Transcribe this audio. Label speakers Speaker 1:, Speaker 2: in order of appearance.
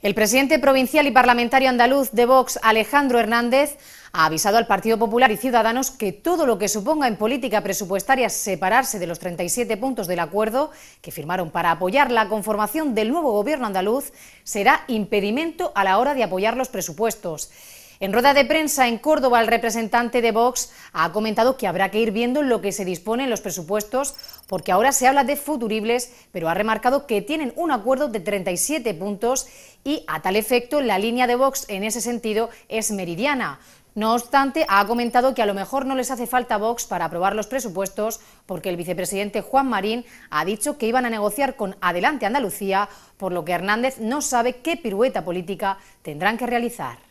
Speaker 1: El presidente provincial y parlamentario andaluz de Vox, Alejandro Hernández, ha avisado al Partido Popular y Ciudadanos que todo lo que suponga en política presupuestaria separarse de los 37 puntos del acuerdo que firmaron para apoyar la conformación del nuevo gobierno andaluz será impedimento a la hora de apoyar los presupuestos. En rueda de prensa en Córdoba, el representante de Vox ha comentado que habrá que ir viendo lo que se dispone en los presupuestos, porque ahora se habla de futuribles, pero ha remarcado que tienen un acuerdo de 37 puntos y, a tal efecto, la línea de Vox en ese sentido es meridiana. No obstante, ha comentado que a lo mejor no les hace falta Vox para aprobar los presupuestos, porque el vicepresidente Juan Marín ha dicho que iban a negociar con Adelante Andalucía, por lo que Hernández no sabe qué pirueta política tendrán que realizar.